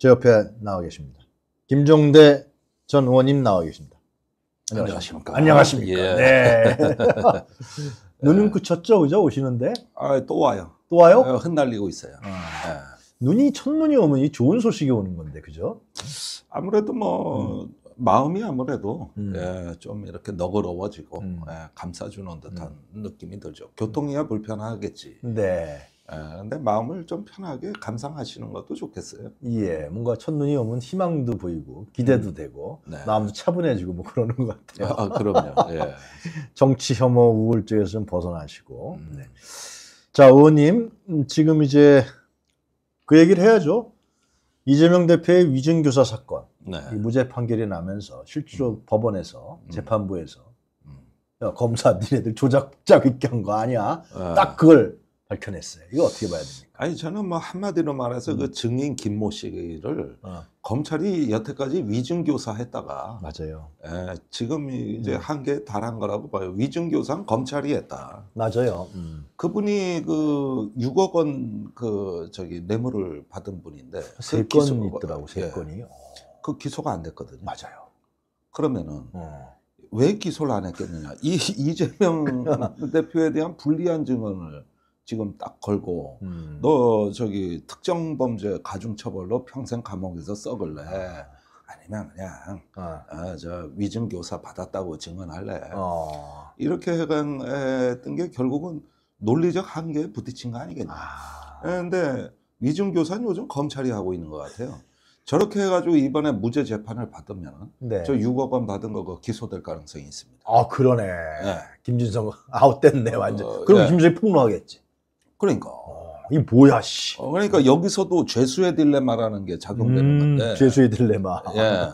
제 옆에 나와 계십니다. 김종대 전 의원님 나와 계십니다. 안녕하십니까. 안녕하십니까. 아, 예. 네. 눈은 그쳤죠, 그죠? 오시는데? 아, 또 와요. 또 와요? 아, 흩날리고 있어요. 아. 아. 눈이 첫눈이 오면 이 좋은 소식이 오는 건데, 그죠? 아무래도 뭐 음. 마음이 아무래도 음. 예, 좀 이렇게 너그러워지고 음. 예, 감싸주는 듯한 음. 느낌이 들죠. 교통이야 불편하겠지. 네. 아, 근데 마음을 좀 편하게 감상하시는 것도 좋겠어요. 예, 뭔가 첫눈이 오면 희망도 보이고 기대도 음. 되고 네. 마음도 차분해지고 뭐 그러는 것 같아요. 아, 그럼요. 예. 정치 혐오 우울증에서 좀 벗어나시고. 음. 네. 자, 의원님 음, 지금 이제 그 얘기를 해야죠. 이재명 대표의 위증교사 사건, 네. 무죄 판결이 나면서 실제로 음. 법원에서 음. 재판부에서 음. 야, 검사 니네들 조작자 있게 한 거 아니야? 아. 딱 그걸 밝혀냈어요. 이거 어떻게 봐야 됩니까? 아니 저는 뭐 한마디로 말해서 그 음. 그 증인 김모 씨를 어. 검찰이 여태까지 위증교사 했다가 맞아요. 예, 지금 이제 음. 한개 달한 거라고 봐요. 위증교사는 검찰이 했다. 맞아요. 음. 그분이 그 6억 원 그 저기 뇌물을 받은 분인데 세건 그 있더라고 세 예. 건이요. 어. 그 기소가 안 됐거든요. 맞아요. 그러면은. 어. 왜 기소를 안 했겠느냐. 이, 이재명 대표에 대한 불리한 증언을 지금 딱 걸고 음. 너 저기 특정 범죄 가중처벌로 평생 감옥에서 썩을래 아. 아니면 그냥 아. 어, 저 위증교사 받았다고 증언할래 어. 이렇게 해간했게 결국은 논리적 한계에 부딪힌 거 아니겠냐 그런데 아. 예, 위증교사는 요즘 검찰이 하고 있는 것 같아요 저렇게 해가지고 이번에 무죄 재판을 받으면 네. 저 6억 원 받은 거 그 기소될 가능성이 있습니다. 아 그러네. 네. 김준성 아웃됐네 완전. 어, 그럼 네. 김준성이 폭로하겠지. 그러니까. 어, 이 뭐야, 씨. 어, 그러니까 여기서도 죄수의 딜레마라는 게 작용되는 음, 건데. 죄수의 딜레마. 예.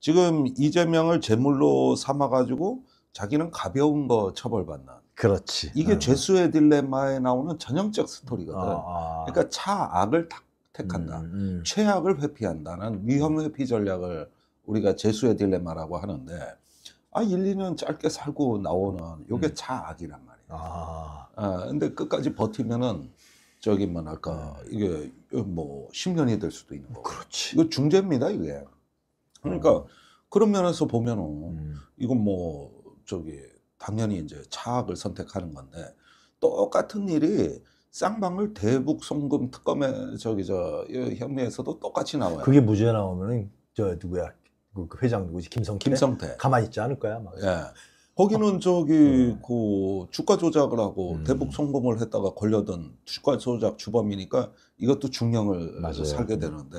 지금 이재명을 제물로 삼아가지고 자기는 가벼운 거 처벌받는. 그렇지. 이게 음. 죄수의 딜레마에 나오는 전형적 스토리거든. 아, 아. 그러니까 차악을 탁 택한다. 음, 음. 최악을 회피한다는 위험 회피 전략을 우리가 죄수의 딜레마라고 하는데 아 1, 2년 짧게 살고 나오는 요게 음. 차악이란 말이야. 아. 아, 근데 끝까지 버티면은 저기 뭐아까 이게 어, 뭐 10년이 될 수도 있는 거고. 그렇지. 이거 중재입니다 이게. 그러니까 어. 그런 면에서 보면은 음. 이건 뭐 저기 당연히 이제 차악을 선택하는 건데 똑같은 일이 쌍방울 대북 송금 특검에 저기 저 혐의에서도 똑같이 나와요. 그게 무죄 나오면은 저 누구야 그, 그 회장 누구지 김성태. 김성태. 가만히 있지 않을 거야 막. 예. 거기는 아, 저기 음. 그 주가 조작을 하고 음. 대북 성공을 했다가 걸려든 주가 조작 주범이니까 이것도 중형을 맞아요. 살게 음. 되는데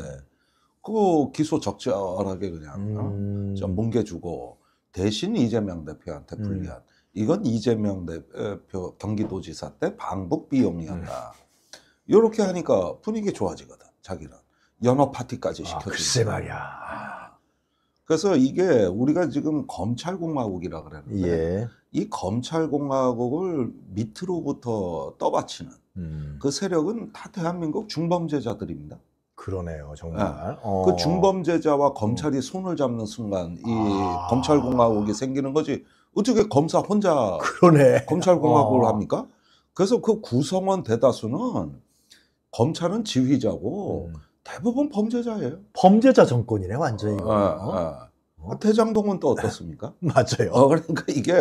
그 기소 적절하게 그냥 어? 음. 좀 어? 뭉개주고 대신 이재명 대표한테 음. 불리한 이건 이재명 대표 어, 경기도지사 때 방북 비용이었다. 이렇게 하니까 분위기 좋아지거든 자기는 연어 파티까지 아, 시켜주고 아, 글쎄 말이야. 아. 그래서 이게 우리가 지금 검찰공화국이라 그러는데 예. 이 검찰공화국을 밑으로부터 떠받치는 음. 그 세력은 다 대한민국 중범죄자들입니다. 그러네요, 정말. 네. 어. 그 중범죄자와 검찰이 손을 잡는 순간 이 아. 검찰공화국이 생기는 거지. 어떻게 검사 혼자 그러네. 검찰공화국을 어. 합니까? 그래서 그 구성원 대다수는 검찰은 지휘자고 음. 대부분 범죄자예요. 범죄자 정권이네 완전히. 어, 어, 어. 태장동은 또 어떻습니까? 맞아요. 어, 그러니까 이게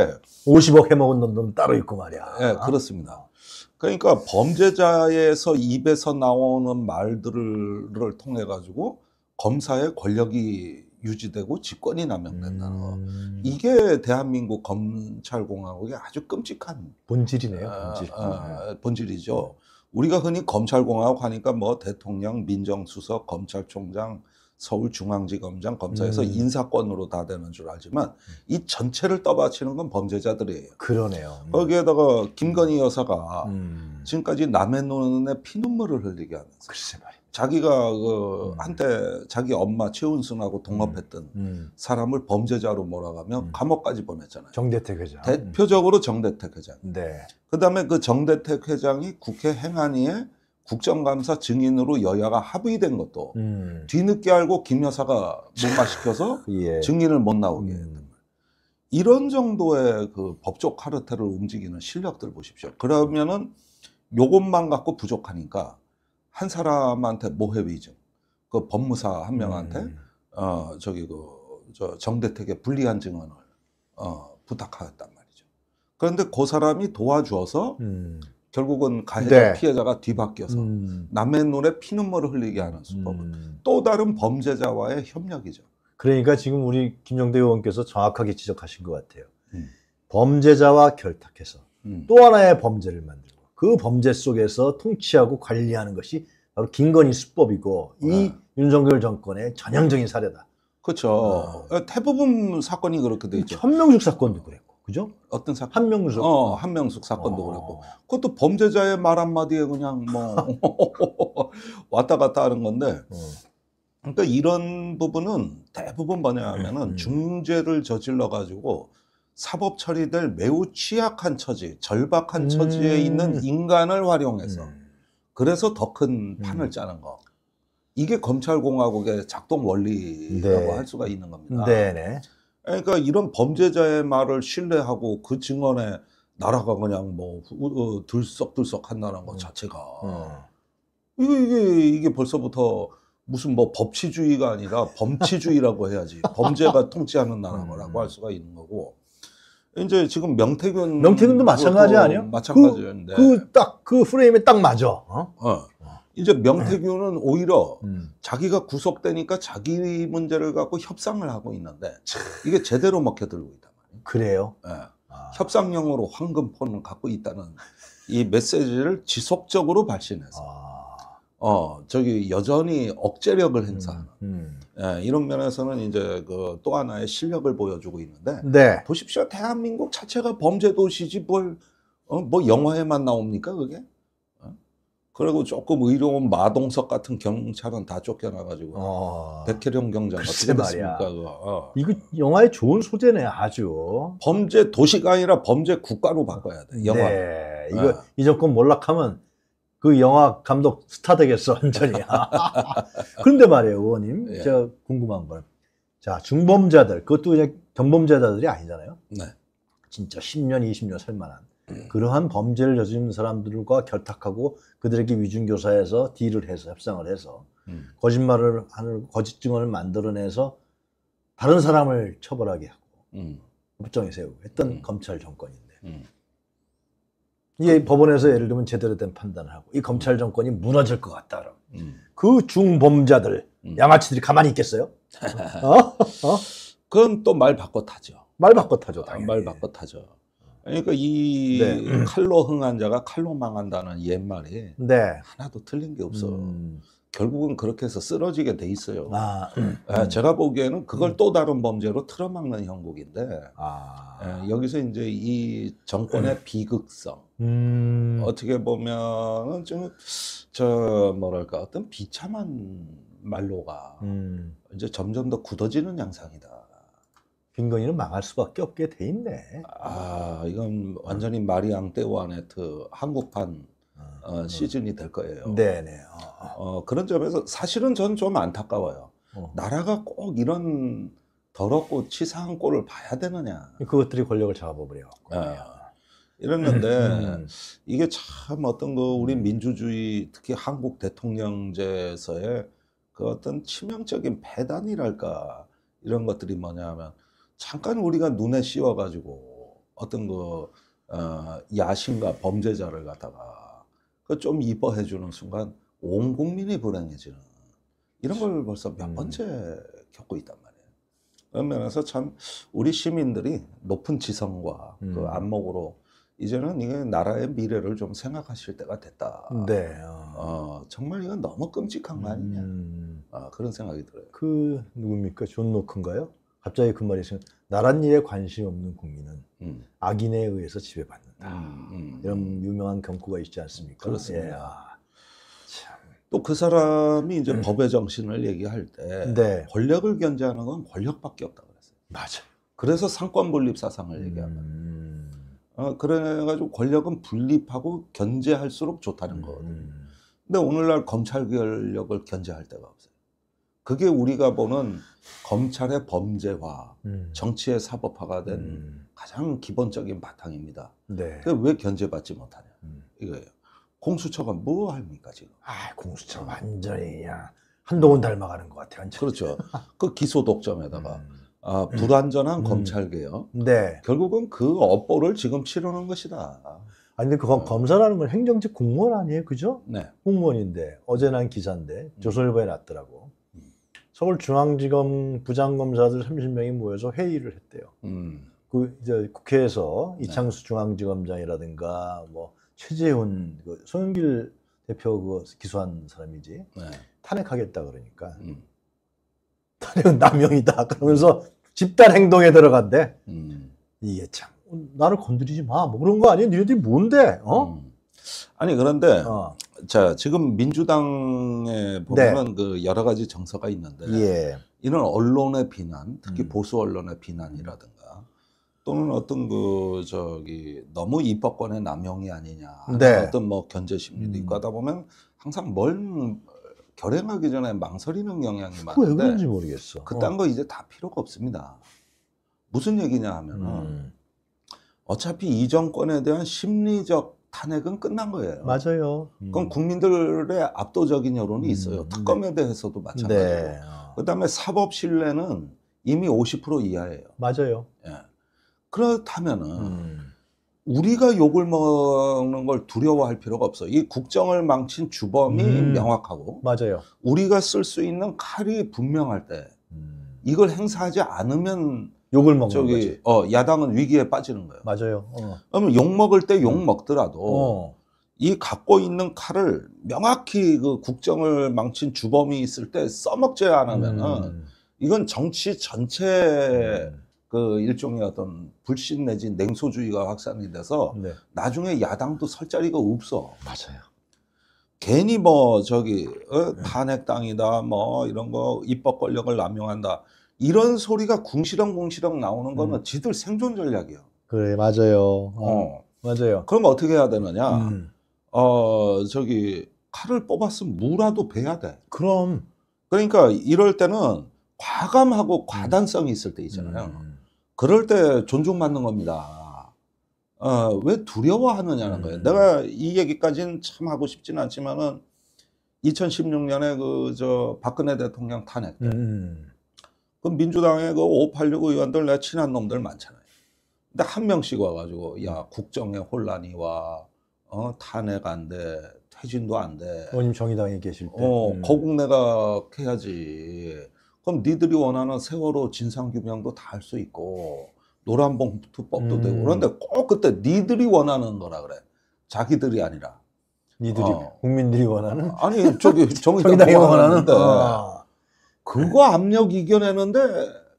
50억 해먹은 놈도 따로 있고 말이야. 예, 네, 그렇습니다. 그러니까 범죄자에서 입에서 나오는 말들을 통해 가지고 검사의 권력이 유지되고 직권이 남용된다는 음... 이게 대한민국 검찰공화국의 아주 끔찍한 본질이네요. 아, 본질. 아, 아, 본질이죠. 음. 우리가 흔히 검찰공화국 하니까 뭐 대통령, 민정수석, 검찰총장, 서울중앙지검장 검사에서 음. 인사권으로 다 되는 줄 알지만 이 전체를 떠받치는 건 범죄자들이에요. 그러네요. 음. 거기에다가 김건희 음. 여사가 음. 지금까지 남의 눈에 피눈물을 흘리게 하면서 글쎄 말이야. 자기가 그 음. 한때 자기 엄마 최은순하고 동업했던 음. 음. 사람을 범죄자로 몰아가며 음. 감옥까지 보냈잖아요. 정대택 회장. 대표적으로 정대택 회장. 네. 그다음에 그 정대택 회장이 국회 행안위에 국정감사 증인으로 여야가 합의된 것도 음. 뒤늦게 알고 김 여사가 못마시켜서 예. 증인을 못 나오게 음. 했던 거예요. 이런 정도의 그 법적 카르텔을 움직이는 실력들 보십시오. 그러면은 요것만 갖고 부족하니까 한 사람한테 모해 뭐 위증. 그 법무사 한 명한테 음. 어 저기 그저 정대택의 불리한 증언을 어 부탁하였단 말이죠. 그런데 그 사람이 도와주어서 음. 결국은 가해자 네. 피해자가 뒤바뀌어서 음. 남의 눈에 피눈물을 흘리게 하는 수법은 음. 또 다른 범죄자와의 협력이죠. 그러니까 지금 우리 김영대 의원께서 정확하게 지적하신 것 같아요. 음. 범죄자와 결탁해서 음. 또 하나의 범죄를 만들. 그 범죄 속에서 통치하고 관리하는 것이 바로 김건희 수법이고 이 네. 윤석열 정권의 전형적인 사례다. 그렇죠. 어. 대부분 어, 사건이 그렇게 돼 있죠. 현명숙 사건도 그랬고, 그죠? 어떤 사건? 한명숙. 어, 한명숙 사건도 어. 그랬고. 그것도 범죄자의 말 한마디에 그냥 뭐 왔다 갔다 하는 건데. 어. 그러니까 이런 부분은 대부분 뭐냐면은 하 네, 음. 중죄를 저질러 가지고 사법 처리될 매우 취약한 처지, 절박한 음. 처지에 있는 인간을 활용해서 음. 그래서 더큰 음. 판을 음. 짜는 거. 이게 검찰공화국의 작동 원리라고 네. 할 수가 있는 겁니다. 네네. 네. 그러니까 이런 범죄자의 말을 신뢰하고 그 증언에 나라가 그냥 뭐 어, 들썩들썩 한다는 것 음. 자체가 음. 이게, 이게 이게 벌써부터 무슨 뭐 법치주의가 아니라 범치주의라고 해야지 범죄가 통치하는 나라라고 음. 할 수가 있는 거고 이제 지금 명태균 명태균도 마찬가지 아니요? 마찬가지였데그 그, 네. 딱그 그 프레임에 딱 맞아. 어? 어. 이제 명태균은 음. 오히려 음. 자기가 구속되니까 자기 문제를 갖고 협상을 하고 있는데 이게 제대로 먹혀들고 있단 말이에요. 그래요? 예. 아. 협상용으로 황금폰을 갖고 있다는 이 메시지를 지속적으로 발신해서. 아. 어, 저기 여전히 억제력을 음, 행사하는 음, 음. 예, 이런 면에서는 이제 그또 하나의 실력을 보여주고 있는데 네. 보십시오 대한민국 자체가 범죄 도시지 뭘뭐 어, 뭐 영화에만 나옵니까 그게? 어? 그리고 조금 의료원 마동석 같은 경찰은 다 쫓겨나가지고 어... 백혜령 경장 어떻게 됐습니까? 그거. 어. 이거 영화의 좋은 소재네 아주. 범죄 도시가 아니라 범죄 국가로 바꿔야 돼 영화. 네, 이거 예. 이 정권 몰락하면 그 영화 감독 스타 되겠어 완전히. 그런데 말이에요, 의원님. 예. 제가 궁금한 건. 자, 중범자들, 그것도 이제 경범자들이 아니잖아요. 네. 진짜 10년, 20년 살 만한 음. 그러한 범죄를 저지른 사람들과 결탁하고 그들에게 위중교사해서 딜을 해서 협상을 해서 음. 거짓말을 하는 거짓 증언을 만들어내서 다른 사람을 처벌하게 하고 음. 법정에 세우고 했던 음. 검찰 정권인데 음. 이 예, 법원에서 예를 들면 제대로 된 판단을 하고 이 검찰 정권이 무너질 것 같다. 그럼. 음. 그 중범자들, 음. 양아치들이 가만히 있겠어요? 어? 어? 그건 또 말 바꿔 타죠. 말 바꿔 타죠. 아, 당말 바꿔 타죠. 그러니까 이 네. 칼로 흥한 자가 칼로 망한다는 옛말이 네. 하나도 틀린 게 없어. 음. 결국은 그렇게 해서 쓰러지게 돼 있어요. 아, 음, 예, 음. 제가 보기에는 그걸 음. 또 다른 범죄로 틀어막는 형국인데 아. 예, 여기서 이제 이 정권의 음. 비극성 음. 어떻게 보면은 좀저 뭐랄까 어떤 비참한 말로가 음. 이제 점점 더 굳어지는 양상이다. 김건희는 망할 수밖에 없게 돼 있네. 아 이건 완전히 마리앙 떼와네트 한국판 어, 음. 시즌이 될 거예요. 네네. 어. 어, 어 그런 점에서 사실은 전 좀 안타까워요. 어. 나라가 꼭 이런 더럽고 치사한 꼴을 봐야 되느냐. 그것들이 권력을 잡아버려. 네. 아, 이랬는데 음. 이게 참 어떤 거 우리 음. 민주주의 특히 한국 대통령제에서의 그 어떤 치명적인 배단이랄까 이런 것들이 뭐냐면 잠깐 우리가 눈에 씌워가지고 어떤 그 어, 야심과 범죄자를 갖다가 그좀 이뻐해 주는 순간 온 국민이 불행해지는 이런 걸 벌써 몇 음. 번째 겪고 있단 말이에요. 그런 면에서 참 우리 시민들이 높은 지성과 그 음. 그 안목으로 이제는 이게 나라의 미래를 좀 생각하실 때가 됐다. 네. 어. 어, 정말 이건 너무 끔찍한 거 아니냐. 음. 아, 그런 생각이 들어요. 그 누굽니까? 존 노크인가요? 갑자기 그 말이 지금 나란 일에 관심 없는 국민은 음. 악인에 의해서 지배받는. 않다 아, 음. 음. 이런 유명한 경고가 있지 않습니까? 그렇습니다. 예. 아, 또그 사람이 이제 음. 법의 정신을 얘기할 때 네. 권력을 견제하는 건 권력밖에 없다 그랬어요. 맞아. 그래서 상권 분립 사상을 음. 얘기합니다. 어, 그래가지고 권력은 분립하고 견제할수록 좋다는 거거든요. 음. 근데 오늘날 검찰 권력을 견제할 데가 없어요. 그게 우리가 보는 검찰의 범죄화, 음. 정치의 사법화가 된 가장 기본적인 바탕입니다. 네. 왜 견제받지 못하냐 음. 이거예요. 공수처가 뭐 합니까 지금? 아 공수처 완전히 한동훈 닮아가는 것 같아요. 완전히. 그렇죠. 그 기소 독점에다가 음. 아, 음. 불완전한 음. 검찰 개혁. 네. 결국은 그 업보를 지금 치르는 것이다. 아니 근데 그건 어. 검사라는 건 행정직 공무원 아니에요, 그죠? 네. 공무원인데 어제 난 기사인데 음. 조선일보에 났더라고. 음. 서울중앙지검 부장검사들 30명이 모여서 회의를 했대요. 음. 그 이제 국회에서 네. 이창수 중앙지검장이라든가 뭐 최재훈 그 손흥길 대표 그 기소한 사람이지 네. 탄핵하겠다 그러니까 음. 탄핵은 남용이다 그러면서 집단 행동에 들어간대. 음. 이게 참 나를 건드리지 마. 뭐 그런 거 아니야? 니네들이 뭔데? 어? 음. 아니 그런데 어. 자 지금 민주당에 보면 네. 그 여러 가지 정서가 있는데 예. 이런 언론의 비난, 특히 음. 보수 언론의 비난이라든가 또는 어떤 그 저기 너무 입법권의 남용이 아니냐 네. 어떤 뭐 견제 심리도 음. 있고 하다 보면 항상 뭘 결행하기 전에 망설이는 경향이 많은데 왜 그런지 모르겠어. 그딴 어. 거 이제 다 필요가 없습니다. 무슨 얘기냐 하면은 음. 어차피 이 정권에 대한 심리적 탄핵은 끝난 거예요. 맞아요. 음. 그럼 국민들의 압도적인 여론이 음. 있어요. 특검에 대해서도 마찬가지고. 네. 어. 그다음에 사법 신뢰는 이미 50% 이하예요. 맞아요. 예. 그렇다면은 음. 우리가 욕을 먹는 걸 두려워할 필요가 없어. 이 국정을 망친 주범이 음. 명확하고 맞아요. 우리가 쓸 수 있는 칼이 분명할 때 음. 이걸 행사하지 않으면 욕을 먹는 저기, 거지. 어, 야당은 위기에 빠지는 거예요. 맞아요. 어. 그러면 욕 먹을 때욕 음. 먹더라도 어. 이 갖고 있는 칼을 명확히 그 국정을 망친 주범이 있을 때 써먹지 않으면은 음. 이건 정치 전체 음. 그 일종의 어떤 불신 내지 냉소주의가 확산이 돼서 네. 나중에 야당도 설 자리가 없어. 맞아요. 괜히 뭐 저기 어, 네. 탄핵당이다 뭐 이런 거 입법 권력을 남용한다 이런 소리가 궁시렁궁시렁 나오는 거는 음. 지들 생존 전략이야. 그래 맞아요. 어. 어. 맞아요. 그럼 어떻게 해야 되느냐? 음. 어 저기 칼을 뽑았으면 무라도 베야 돼. 그럼 그러니까 이럴 때는 과감하고 과단성이 있을 때 있잖아요. 음. 그럴 때 존중받는 겁니다. 어, 왜 두려워하느냐는 거예요. 음. 내가 이 얘기까지는 참 하고 싶지는 않지만은 2016년에 그 저 박근혜 대통령 탄핵 때, 음. 음. 그 민주당의 그586 의원들 내 친한 놈들 많잖아요. 근데 한 명씩 와가지고 야국정의 음. 혼란이 와, 어 탄핵 안 돼, 퇴진도 안 돼. 원님 정의당에 계실 때. 어, 음. 거국내각 해야지. 그럼 니들이 원하는 세월호 진상규명도 다 할 수 있고 노란봉투법도 음. 되고 그런데 꼭 그때 니들이 원하는 거라 그래. 자기들이 아니라. 니들이 어. 국민들이 원하는? 어, 아니 저기 정의당이 원하는데 네. 아. 그거 압력 이겨내는데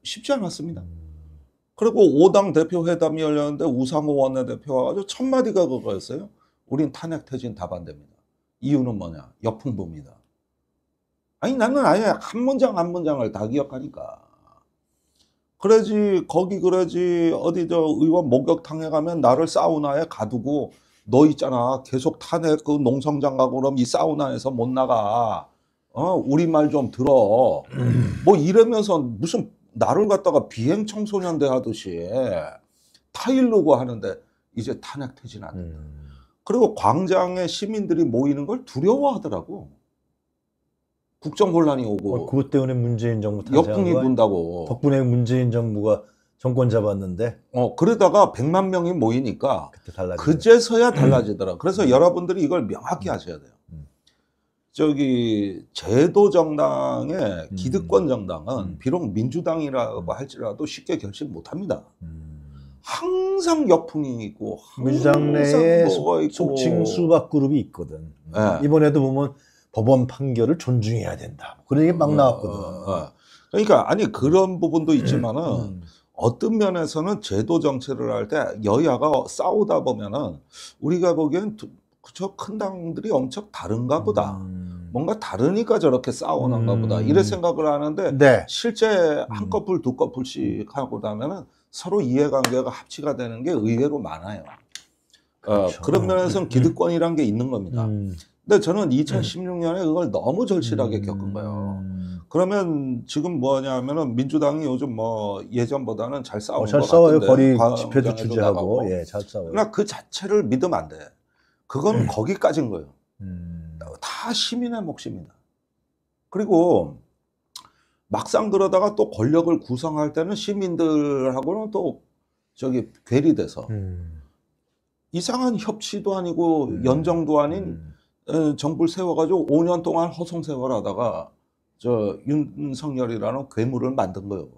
쉽지 않았습니다. 음. 그리고 5당 대표 회담이 열렸는데 우상호 원내대표가 와지고첫 마디가 그거였어요. 우린 탄핵 퇴진 다 반대입니다. 이유는 뭐냐? 역풍부입니다. 아니 나는 아예 한 문장 한 문장을 다 기억하니까 그러지 거기 그러지 어디 저 의원 목격탕에 가면 나를 사우나에 가두고 너 있잖아 계속 탄핵 그 농성장 가고 그럼 이 사우나에서 못 나가 어 우리말 좀 들어 음. 뭐 이러면서 무슨 나를 갖다가 비행 청소년대 하듯이 타일로고 하는데 이제 탄핵 퇴진한다 음. 그리고 광장에 시민들이 모이는 걸 두려워하더라고 국정 혼란이 오고 어, 그것 때문에 문재인 정부 역풍이 분다고 덕분에 문재인 정부가 정권 잡았는데 어 그러다가 100만 명이 모이니까 그제서야 음. 달라지더라. 그래서 음. 여러분들이 이걸 명확히 하셔야 음. 돼요. 음. 저기 제도 정당의 기득권 정당은 비록 민주당이라고 할지라도 쉽게 결심 못 합니다. 항상 역풍이 있고 항상 민주당 내에 속칭 수박 그룹이 있거든. 네. 이번에도 보면 법원 판결을 존중해야 된다. 그런 얘막 음. 나왔거든. 어, 어. 그러니까 아니 그런 부분도 있지만은 음. 음. 어떤 면에서는 제도 정체를할 때 여야가 싸우다 보면은 우리가 보기엔 그저 큰 당들이 엄청 다른가 보다. 음. 뭔가 다르니까 저렇게 싸우는가 보다. 음. 이런 생각을 하는데 네. 실제 음. 한 커플 두 커플씩 하고 나면은 서로 이해관계가 합치가 되는 게 의외로 많아요. 어, 그렇죠. 어, 그런 면에서는 기득권이란 게 있는 겁니다. 음. 근데 저는 2016년에 그걸 너무 절실하게 음. 겪은 거예요. 그러면 지금 뭐냐 하면은 민주당이 요즘 뭐 예전보다는 잘 싸우는 어, 잘 싸워요. 같은데, 거리 집회도 주재하고 예, 잘 싸워요. 그러나 그 자체를 믿으면 안 돼. 그건 음. 거기까지인 거예요. 음. 다 시민의 몫입니다. 그리고 막상 그러다가 또 권력을 구성할 때는 시민들하고는 또 저기 괴리돼서 음. 이상한 협치도 아니고 음. 연정도 아닌 음. 정부를 세워가지고 5년 동안 허송세월 하다가 저 윤석열이라는 괴물을 만든 거예요.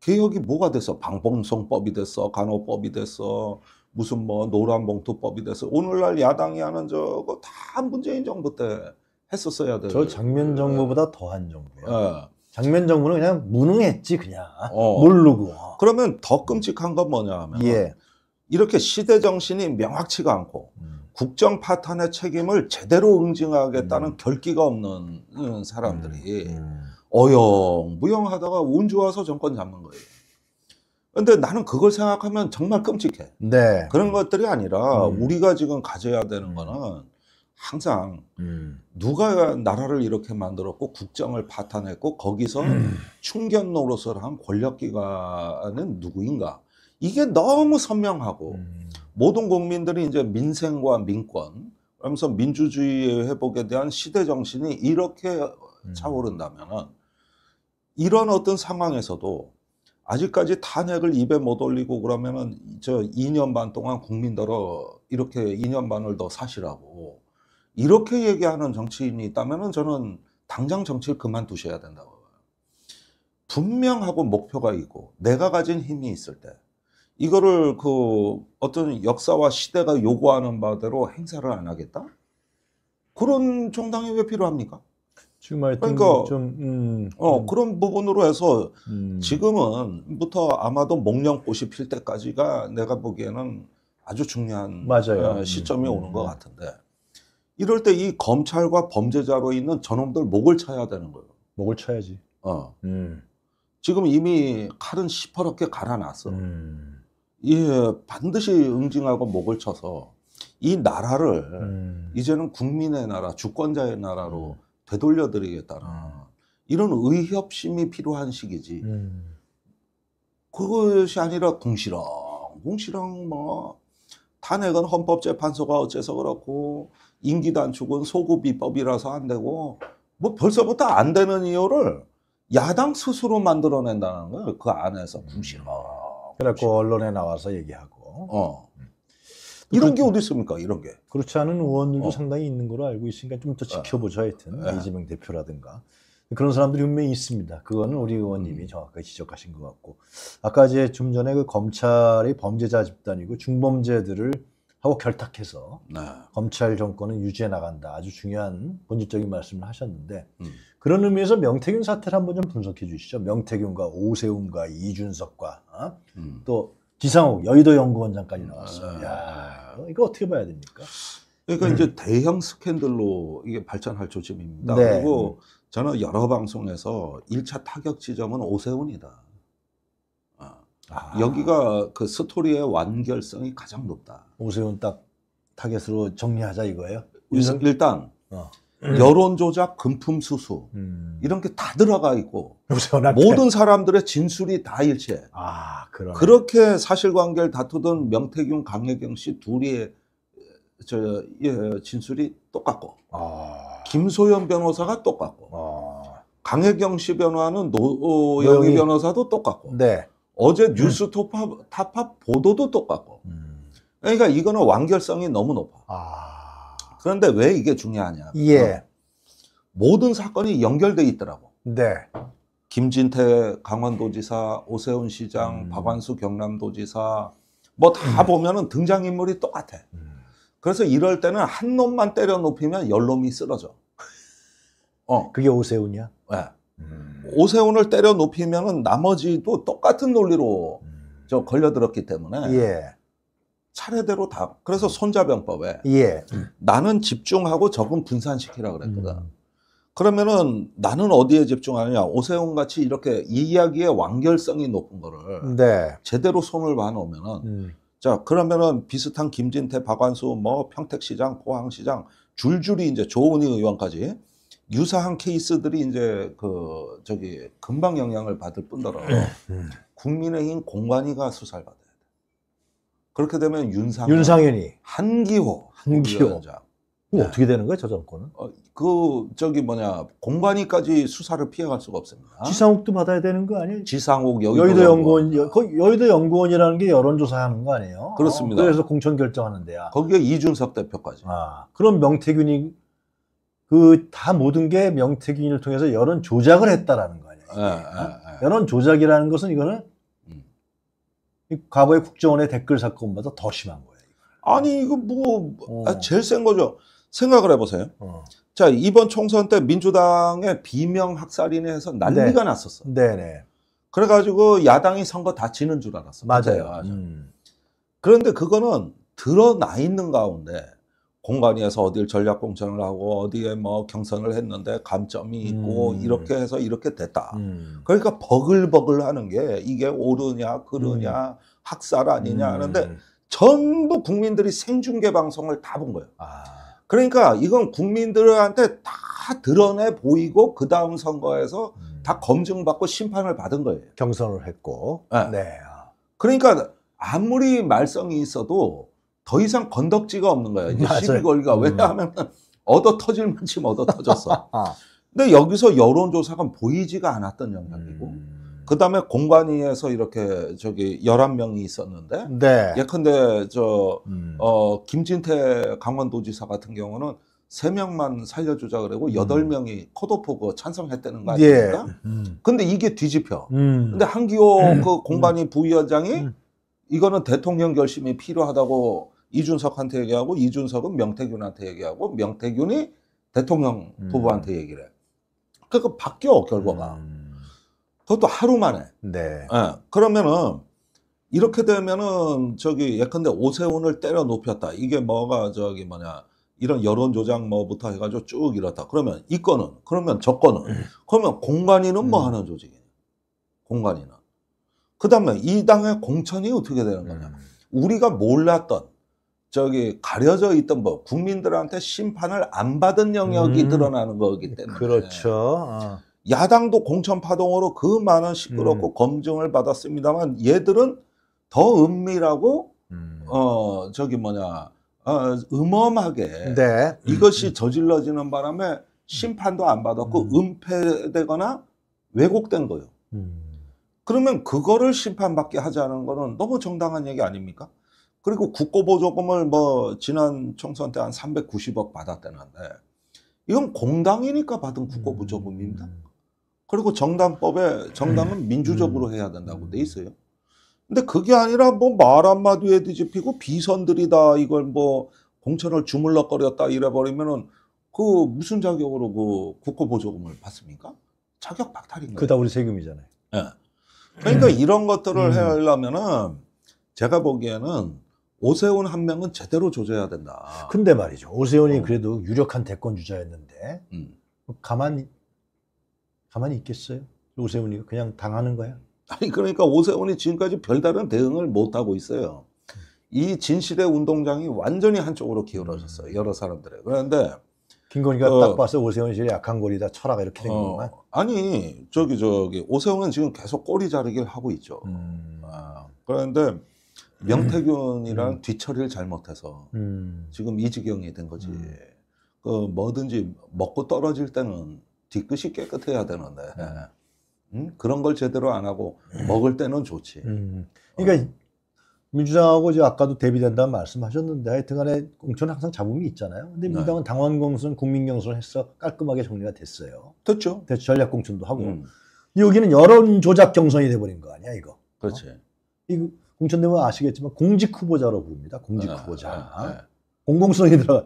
개혁이 뭐가 됐어? 방범송법이 됐어, 간호법이 됐어, 무슨 뭐 노란봉투법이 됐어. 오늘날 야당이 하는 저거 다 문재인 정부 때 했었어야 돼. 저 장면 정부보다 더한 정부예 네. 장면 정부는 그냥 무능했지 그냥 어. 모르고. 그러면 더 끔찍한 건 뭐냐 하면 예. 이렇게 시대 정신이 명확치가 않고 음. 국정 파탄의 책임을 제대로 응징하겠다는 음. 결기가 없는 음, 사람들이 음. 음, 음. 어영 무영하다가 운 좋아서 정권 잡는 거예요. 근데 나는 그걸 생각하면 정말 끔찍해. 네. 그런 것들이 아니라 음. 우리가 지금 가져야 되는 거는 항상 음. 누가 나라를 이렇게 만들었고 국정을 파탄했고 거기서 음. 충견 노릇을 한 권력기관은 누구인가 이게 너무 선명하고 음. 모든 국민들이 이제 민생과 민권 그러면서 민주주의 회복에 대한 시대 정신이 이렇게 음. 차오른다면 이런 어떤 상황에서도 아직까지 탄핵을 입에 못 올리고 그러면은 저 2년 반 동안 국민들어 이렇게 2년 반을 더 사시라고 이렇게 얘기하는 정치인이 있다면은 저는 당장 정치를 그만두셔야 된다고 봐요. 분명하고 목표가 있고 내가 가진 힘이 있을 때 이거를 그 어떤 역사와 시대가 요구하는 바대로 행사를 안 하겠다? 그런 정당이 왜 필요합니까? 지금 그러니까 좀 음, 어, 음. 그런 부분으로 해서 음. 지금은부터 아마도 목련꽃이 필 때까지가 내가 보기에는 아주 중요한 맞아요. 어, 음, 시점이 음. 오는 것 음. 같은데 이럴 때 이 검찰과 범죄자로 있는 저놈들 목을 차야 되는 거예요. 목을 차야지 어. 지금 이미 칼은 시퍼렇게 갈아놨어. 음. 예, 반드시 응징하고 목을 쳐서 이 나라를 음. 이제는 국민의 나라, 주권자의 나라로 음. 되돌려드리겠다는 아. 이런 의협심이 필요한 시기지. 음. 그것이 아니라 궁시렁, 궁시렁 뭐 탄핵은 헌법재판소가 어째서 그렇고 임기 단축은 소급 입법이라서 안 되고 뭐 벌써부터 안 되는 이유를 야당 스스로 만들어낸다는 거예요. 그 안에서 음. 궁시렁. 그렇죠. 그래갖고 언론에 나와서 얘기하고. 어. 음. 이런 게 어디 있습니까? 이런 게. 그렇지 않은 의원들도 어. 상당히 있는 걸로 알고 있으니까 좀더 어. 지켜보죠. 하여튼 예. 이재명 대표라든가 그런 사람들이 분명히 있습니다. 그거는 우리 의원님이 음. 정확하게 지적하신 것 같고 아까 이제 좀 전에 그 검찰이 범죄자 집단이고 중범죄들을 하고 결탁해서 네. 검찰 정권은 유지해 나간다. 아주 중요한 본질적인 말씀을 하셨는데 음. 그런 의미에서 명태균 사태를 한번 좀 분석해 주시죠. 명태균과 오세훈과 이준석과 어? 음. 또 기상욱 여의도 연구원장까지 나왔어요. 아. 야, 이거 어떻게 봐야 됩니까? 그러니까 음. 이제 대형 스캔들로 이게 발전할 조짐입니다. 네. 그리고 저는 여러 방송에서 일차 타격 지점은 오세훈이다. 아. 아. 여기가 그 스토리의 완결성이 가장 높다. 오세훈 딱 타겟으로 정리하자 이거예요? 일단 어. 음. 여론 조작, 금품 수수 음. 이런 게 다 들어가 있고 모든 사람들의 진술이 다일체 아, 그러네. 그렇게 사실관계를 다투던 명태균, 강혜경 씨 둘이 저 예, 진술이 똑같고 아. 김소연 변호사가 똑같고 아. 강혜경 씨 변호사는 어, 노영희 어, 변호사도 똑같고 네. 어제 음. 뉴스 톱합, 탑합 보도도 똑같고 음. 그러니까 이거는 완결성이 너무 높아. 아. 그런데 왜 이게 중요하냐? 예. 모든 사건이 연결돼 있더라고. 네. 김진태 강원도지사, 오세훈 시장, 음. 박완수 경남도지사 뭐다 음. 보면은 등장 인물이 똑같아. 음. 그래서 이럴 때는 한 놈만 때려 높이면 열 놈이 쓰러져. 어. 그게 오세훈이야? 네. 음. 오세훈을 때려 높이면은 나머지도 똑같은 논리로 음. 저 걸려들었기 때문에. 예. 차례대로 다. 그래서 손자병법에 예. 나는 집중하고 적은 분산시키라 그랬거든. 음. 그러면은 나는 어디에 집중하느냐? 오세훈 같이 이렇게 이 이야기의 완결성이 높은 거를 네. 제대로 손을 봐 놓으면은 음. 자, 그러면은 비슷한 김진태, 박완수, 뭐 평택시장, 포항시장 줄줄이 이제 조은희 의원까지 유사한 케이스들이 이제 그 저기 금방 영향을 받을 뿐더러 네. 음. 국민의힘 공관위가 수사를 받아요. 그렇게 되면 윤상현, 윤상현이 한기호, 한기호. 네. 어떻게 되는 거예요, 저 정권은? 어, 그 저기 뭐냐 공관위까지 수사를 피해갈 수가 없습니다. 지상욱도 받아야 되는 거 아니에요? 지상욱 여의도, 여의도 연구원, 여, 여의도 연구원이라는 게 여론조사하는 거 아니에요? 그렇습니다. 어, 그래서 공천 결정하는 데야. 거기에 이준석 대표까지. 아, 그럼 명태균이 그 다 모든 게 명태균을 통해서 여론 조작을 했다라는 거 아니에요? 에, 예, 에, 예, 에. 예. 어? 여론 조작이라는 것은 이거는 과거의 국정원의 댓글 사건보다 더 심한 거예요. 아니 이거 뭐 어. 아, 제일 센 거죠. 생각을 해보세요. 어. 자 이번 총선 때 민주당의 비명 학살이네해서 난리가 네. 났었어. 네네. 그래가지고 야당이 선거 다 지는 줄 알았어. 맞아요. 맞아요. 음. 그런데 그거는 드러나 있는 가운데 공간위에서 어딜 전략 공천을 하고 어디에 뭐 경선을 했는데 감점이 있고 음. 이렇게 해서 이렇게 됐다. 음. 그러니까 버글버글 하는 게 이게 옳으냐 그르냐 음. 학살 아니냐 음. 하는데 전부 국민들이 생중계 방송을 다 본 거예요. 아. 그러니까 이건 국민들한테 다 드러내 보이고 그 다음 선거에서 음. 다 검증받고 심판을 받은 거예요. 경선을 했고. 네. 네. 아. 그러니까 아무리 말썽이 있어도 더 이상 건덕지가 없는 거야. 이제 시비 걸기가. 음. 왜냐하면 음. 얻어 터질 만큼 얻어 터졌어. 어. 근데 여기서 여론조사가 보이지가 않았던 영역이고, 음. 그 다음에 공관위에서 이렇게 저기 열한 명이 있었는데, 네. 예컨대 저, 음. 어, 김진태 강원도지사 같은 경우는 세명만 살려주자 그러고 음. 여덟 명이 컷오프고 찬성했다는 거 예. 아닙니까? 예. 음. 근데 이게 뒤집혀. 음. 근데 한기호 그 공관위 부위원장이 이거는 대통령 결심이 필요하다고 이준석한테 얘기하고 이준석은 명태균한테 얘기하고 명태균이 대통령 음. 후보한테 음. 얘기를 해. 그러니까 바뀌어 결과가. 음. 그것도 하루 만에. 네. 네. 그러면은 이렇게 되면은 저기 예컨대 오세훈을 때려 높였다. 이게 뭐가 저기 뭐냐 이런 여론 조작 뭐부터 해가지고 쭉 이렇다. 그러면 이 건은 그러면 저 건은 음. 그러면 공관이는뭐 음. 하는 조직이냐? 공관이는 그다음에 이 당의 공천이 어떻게 되는 거냐? 우리가 몰랐던 저기 가려져 있던 법, 국민들한테 심판을 안 받은 영역이 음. 드러나는 거기 때문에 그렇죠. 아. 야당도 공천 파동으로 그 많은 시끄럽고 음. 검증을 받았습니다만 얘들은 더 은밀하고 음. 어 저기 뭐냐 어, 음험하게 네. 이것이 음. 저질러지는 바람에 심판도 안 받았고 음. 은폐되거나 왜곡된 거예요. 음. 그러면 그거를 심판받게 하자는 거는 너무 정당한 얘기 아닙니까? 그리고 국고보조금을 뭐 지난 총선 때 한 390억 받았다는데 이건 공당이니까 받은 국고보조금입니다. 음. 그리고 정당법에 정당은 네. 민주적으로 음. 해야 된다고 돼 있어요. 근데 그게 아니라 뭐 말 한마디에 뒤집히고 비선들이다 이걸 뭐 공천을 주물럭거렸다 이래버리면은 그 무슨 자격으로 그 국고보조금을 받습니까? 자격 박탈인 거예요. 그다 우리 세금이잖아요. 예. 네. 그러니까 음. 이런 것들을 음. 하려면은 제가 보기에는 오세훈 한 명은 제대로 조져야 된다. 근데 말이죠. 오세훈이 어. 그래도 유력한 대권 주자였는데 음. 뭐 가만 가만히 있겠어요? 오세훈이 그냥 당하는 거야? 아니 그러니까 오세훈이 지금까지 별다른 대응을 못 하고 있어요. 이 진실의 운동장이 완전히 한쪽으로 기울어졌어요. 음. 여러 사람들의. 그런데 김건희가 어, 딱 봐서 오세훈이 제일 약한 골이다 철학 이렇게 된 어, 건가? 아니 저기 저기 오세훈은 지금 계속 꼬리 자르기를 하고 있죠. 음. 아, 그런데 명태균이랑 음. 뒤처리를 잘못해서 음. 지금 이 지경이 된 거지. 음. 그 뭐든지 먹고 떨어질 때는 뒤끝이 깨끗해야 되는데 음? 그런 걸 제대로 안 하고 먹을 때는 좋지. 어. 그러니까 어. 민주당하고 이제 아까도 대비된다 는 말씀하셨는데 하여튼간에 공천 항상 잡음이 있잖아요. 근데 민당은 네. 당원 공선 국민 경선을 해서 깔끔하게 정리가 됐어요. 됐죠. 됐죠. 전략 공천도 하고. 음. 여기는 여론 조작 경선이 돼버린 거 아니야 이거. 그렇지. 어? 이거 공천되면 아시겠지만 공직 후보자로 부릅니다. 공직 아, 후보자. 네, 아, 네. 아, 공공성이 들어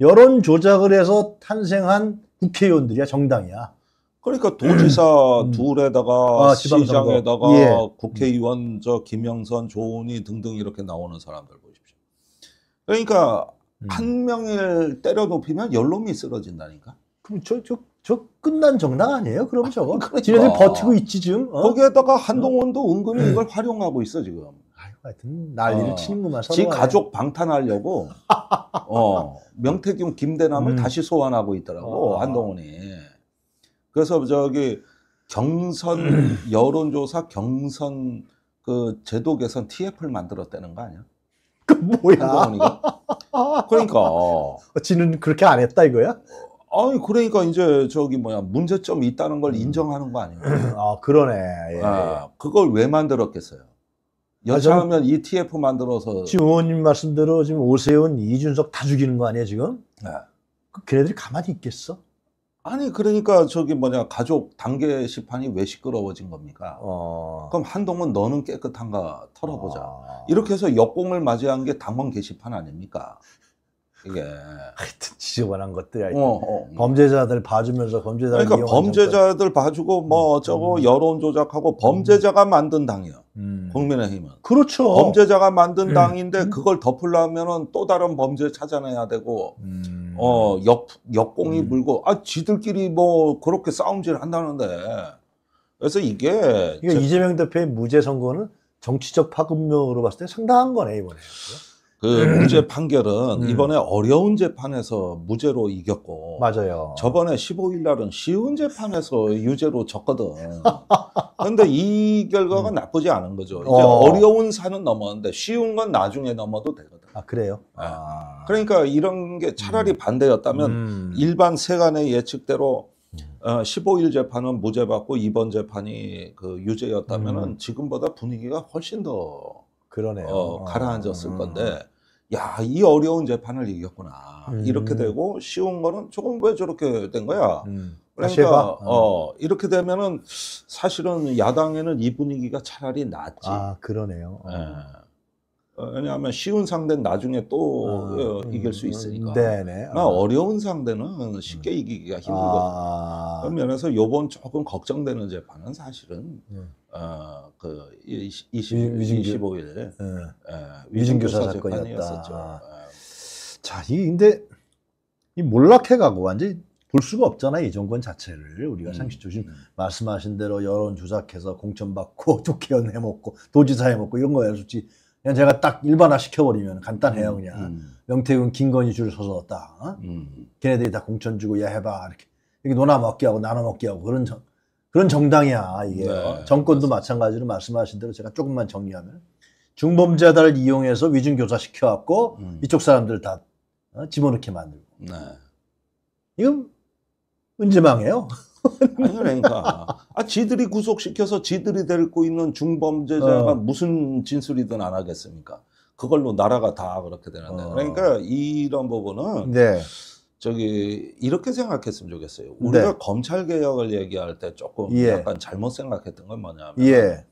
여론 조작을 해서 탄생한 국회의원들이야, 정당이야. 그러니까 도지사 음. 둘에다가 아, 시장에다가 예. 국회의원 저 김영선, 조은희 등등 이렇게 나오는 사람들 보십시오. 그러니까 음. 한 명을 때려 높이면 연론이 쓰러진다니까. 그럼 저, 저, 저 끝난 정당 아니에요? 그럼 저거. 그러니까. 지네들 버티고 있지, 지금. 어? 거기에다가 어? 한동훈도 은근히 음. 이걸 활용하고 있어, 지금. 하여튼 난리를 어. 치는구만. 지 가족 방탄하려고 어, 명태균, 김대남을 음. 다시 소환하고 있더라고 아. 한동훈이. 그래서 저기 경선 여론조사 경선 그 제도 개선 TF를 만들었다는 거 아니야? 그 뭐야? 한동훈이가? 그러니까 어, 지는 그렇게 안 했다 이거야? 아니 그러니까 이제 저기 뭐야 문제점이 있다는 걸 음. 인정하는 거 아니에요? 아 그러네. 예. 아, 그걸 왜 만들었겠어요? 여차하면 이 TF 만들어서 지금 의원님 말씀대로 지금 오세훈, 이준석 다 죽이는 거 아니에요 지금? 네. 그 걔네들이 가만히 있겠어? 아니 그러니까 저기 뭐냐 가족 단계 시판이 왜 시끄러워진 겁니까? 어... 그럼 한동훈 너는 깨끗한가 털어보자. 어... 이렇게 해서 역공을 맞이한 게 당원 게시판 아닙니까? 이게 하여튼 지저분한 것들 어, 어, 범죄자들 봐주면서 범죄자 그러니까 범죄자들 정도. 봐주고 뭐 음, 어쩌고 음. 여론 조작하고 범죄자가 만든 당이요. 음. 국민의힘은. 그렇죠. 범죄자가 만든 당인데 음. 음. 그걸 덮으려면은 또 다른 범죄 찾아내야 되고 음. 어 역, 역공이 음. 물고 아 지들끼리 뭐 그렇게 싸움질 한다는데 그래서 이게 그러니까 제... 이재명 대표의 무죄 선거는 정치적 파급력으로 봤을 때 상당한 거네 이번에. 그 무죄 음. 판결은 음. 이번에 어려운 재판에서 무죄로 이겼고 맞아요. 저번에 15일 날은 쉬운 재판에서 유죄로 졌거든. 근데 이 결과가 음. 나쁘지 않은 거죠. 이제 어. 어. 려운 산은 넘었는데 쉬운 건 나중에 넘어도 되거든. 아 그래요? 네. 아. 그러니까 이런 게 차라리 음. 반대였다면 음. 일반 세간의 예측대로 어, 15일 재판은 무죄 받고 이번 재판이 그 유죄였다면은 지금보다 분위기가 훨씬 더 그러네요. 어, 어, 가라앉았을 음. 건데 야, 이 어려운 재판을 이겼구나. 음. 이렇게 되고 쉬운 거는 조금 왜 저렇게 된 거야? 음. 그러니까 어. 음. 이렇게 되면은 사실은 야당에는 이 분위기가 차라리 낫지. 아, 그러네요. 어. 네. 어, 왜냐하면 쉬운 상대는 나중에 또 아, 예, 음, 이길 수 음, 있으니까. 네네. 아. 어려운 상대는 쉽게 음. 이기기가 힘들거든요. 아. 그런 면에서 요번 조금 걱정되는 재판은 사실은 네. 어, 그 20, 20, 25일 네. 에, 예, 위증교사 사건이었었죠. 아. 예. 자, 이 근데 이 몰락해가고 완전히 볼 수가 없잖아요 이 정권 자체를 우리가 상식 조심 말씀하신 대로 여론 조작해서 공천 받고 국회의원 해먹고 도지사 해먹고 이런 거 솔직히 그냥 제가 딱 일반화 시켜버리면 간단해요 음, 그냥 음. 명태균 김건희 줄 서서 딱 어? 음. 걔네들이 다 공천 주고 야, 해봐 이렇게 이게 렇 노나 먹게 하고 나눠 먹게 하고 그런 정, 그런 정당이야 이게 네, 어? 정권도 마찬가지로 말씀하신 대로 제가 조금만 정리하면 중범죄자를 이용해서 위증 교사 시켜갖고 음. 이쪽 사람들 다 어? 집어넣게 만들고 네. 이건 은지망이에요. 아니 네. 그러니까 아 지들이 구속시켜서 지들이 데리고 있는 중범죄자가 어. 무슨 진술이든 안 하겠습니까? 그걸로 나라가 다 그렇게 되는데 어. 그러니까 이런 부분은 네. 저기 이렇게 생각했으면 좋겠어요. 네. 우리가 네. 검찰 개혁을 얘기할 때 조금 예. 약간 잘못 생각했던 건 뭐냐면 예.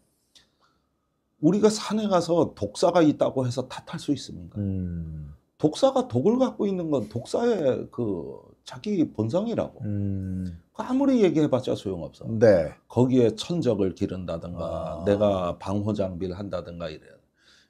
우리가 산에 가서 독사가 있다고 해서 탓할 수 있습니까? 음. 독사가 독을 갖고 있는 건 독사의 그 자기 본성이라고. 음. 아무리 얘기해봤자 소용없어. 네. 거기에 천적을 기른다든가 아. 내가 방호 장비를 한다든가 이래.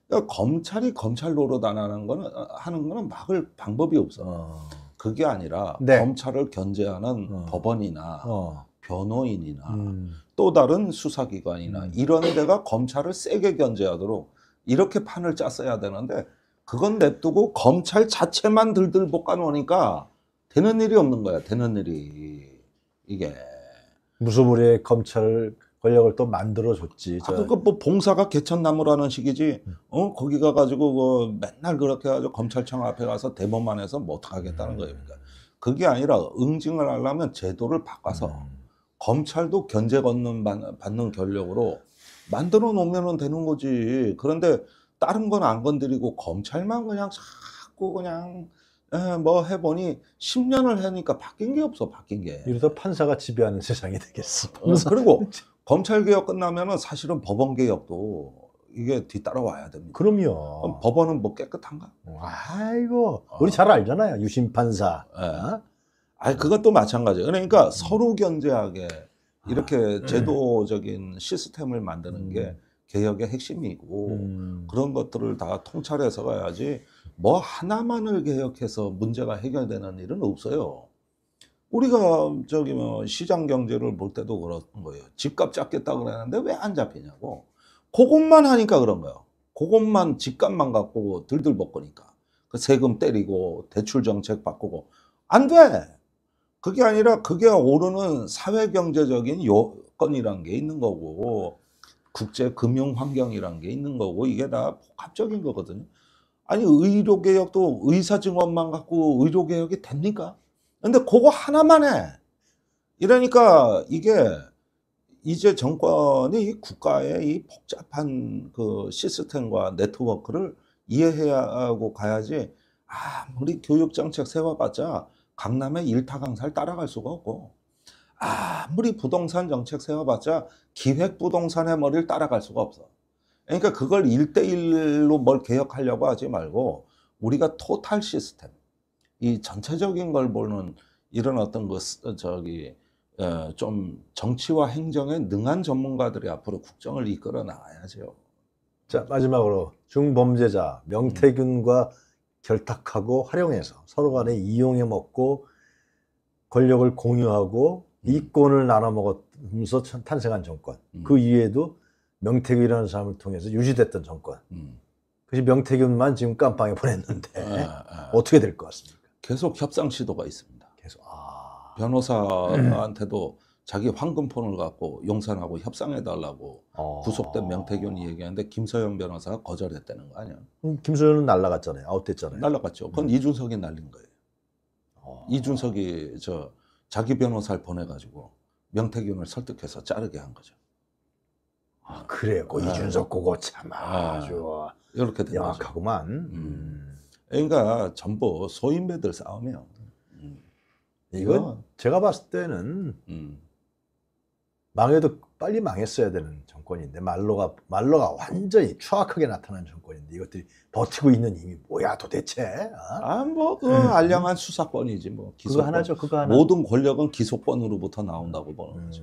그러니까 검찰이 검찰 노릇 안 하는 거는 하는 거는 막을 방법이 없어. 어. 그게 아니라 네. 검찰을 견제하는 어. 법원이나 어. 변호인이나 음. 또 다른 수사기관이나 음. 이런 데가 검찰을 세게 견제하도록 이렇게 판을 짰어야 되는데 그건 냅두고 검찰 자체만 들들 볶아놓으니까 되는 일이 없는 거야 되는 일이 이게 무수물의 검찰 권력을 또 만들어줬지. 아, 그러니까 뭐 봉사가 개천나무라는 식이지. 음. 어 거기 가가지고 그 뭐 맨날 그렇게 해가지고 검찰청 앞에 가서 대법원에서뭐 어떡하겠다는 음. 거예요. 그러니까. 그게 아니라 응징을 하려면 제도를 바꿔서 음. 검찰도 견제 받는 받는 권력으로 만들어 놓으면 되는 거지. 그런데 다른 건 안 건드리고 검찰만 그냥 자꾸 그냥 에, 예, 뭐 해보니 10년을 하니까 바뀐 게 없어 바뀐 게 이러다 판사가 지배하는 세상이 되겠어 어, 그리고 검찰개혁 끝나면은 사실은 법원개혁도 이게 뒤따라와야 됩니다 그럼요 법원은 뭐 깨끗한가? 아이고 어. 우리 잘 알잖아요 유심판사 어? 예. 아 그것도 마찬가지예요 그러니까 음. 서로 견제하게 이렇게 아, 음. 제도적인 시스템을 만드는 게 음. 개혁의 핵심이고 음. 그런 것들을 다 통찰해서 가야지 뭐 하나만을 개혁해서 문제가 해결되는 일은 없어요. 우리가 저기 뭐 시장 경제를 볼 때도 그런 거예요. 집값 잡겠다 그러는데 왜 안 잡히냐고. 그것만 하니까 그런 거예요. 그것만 집값만 갖고 들들볶으니까. 그 세금 때리고 대출 정책 바꾸고 안 돼. 그게 아니라 그게 오르는 사회 경제적인 요건이란 게 있는 거고 국제 금융 환경이란 게 있는 거고 이게 다 복합적인 거거든요. 아니 의료개혁도 의사 증언만 갖고 의료개혁이 됩니까? 근데 그거 하나만 해. 이러니까 이게 이제 정권이 이 국가의 이 복잡한 그 시스템과 네트워크를 이해해야 하고 가야지 아무리 교육정책 세워봤자 강남의 일타강사를 따라갈 수가 없고 아무리 부동산 정책 세워봤자 기획부동산의 머리를 따라갈 수가 없어. 그러니까 그걸 일대일로뭘 개혁하려고 하지 말고 우리가 토탈 시스템, 이 전체적인 걸 보는 이런 어떤 것, 그 저기 어, 좀 정치와 행정에 능한 전문가들이 앞으로 국정을 이끌어 나가야죠. 자 마지막으로 중범죄자 명태균과 결탁하고 활용해서 서로 간에 이용해 먹고 권력을 공유하고 이권을 음. 나눠 먹으면서 탄생한 정권. 그 음. 이외에도 명태균이라는 사람을 통해서 유지됐던 정권. 음. 그래서 명태균만 지금 깜빵에 보냈는데 아, 아. 아. 어떻게 될 것 같습니까? 계속 협상 시도가 있습니다. 계속 아. 변호사한테도 자기 황금폰을 갖고 용산하고 협상해 달라고 어. 구속된 명태균이 얘기하는데 김서영 변호사가 거절했다는 거 아니야? 음, 김서영은 날라갔잖아요. 아웃됐잖아요. 날라갔죠. 그건 음. 이준석이 날린 거예요. 어. 이준석이 저 자기 변호사를 보내가지고 명태균을 설득해서 자르게 한 거죠. 아, 그래고그 네. 이준석 그거 참 아, 아주 이렇게 된 거죠. 하구만 음. 음. 그러니까 전부 소인배들 싸움이요 음. 이건 제가 봤을 때는 음. 망해도 빨리 망했어야 되는 정권인데 말로가 말로가 완전히 추악하게 나타난 정권인데 이것들이 버티고 있는 힘이 뭐야 도대체? 어? 아뭐 그 음. 알량한 수사권이지 뭐 기소권. 그거 하나죠. 그거 하나. 모든 권력은 기소권으로부터 나온다고 보는 음. 거죠.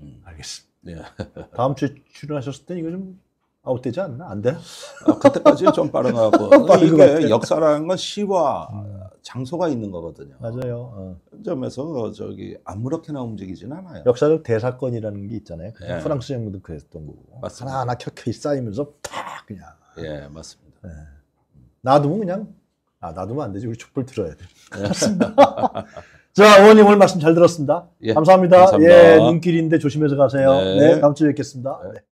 음, 알겠습니다. 네. 다음 주에 출연하셨을 때 이거 좀 아웃되지 않나? 안 되나? 아, 그때까지 좀 빠른 것고 이게 역사라는 건 시와 음. 장소가 있는 거거든요. 맞아요. 어. 점에서 저기 아무렇게나 움직이진 않아요. 역사적 대사건이라는 게 있잖아요. 예. 프랑스 정부도 그랬던 거고. 맞습니다. 하나하나 켜켜이 쌓이면서 탁 그냥. 예, 맞습니다. 예. 놔두면 그냥, 아, 놔두면 안 되지. 우리 촛불 들어야 돼. 맞습니다. 예. 자, 의원님 오늘 말씀 잘 들었습니다. 예, 감사합니다. 감사합니다. 예, 눈길인데 조심해서 가세요. 네, 네 다음 주에 뵙겠습니다. 네. 네.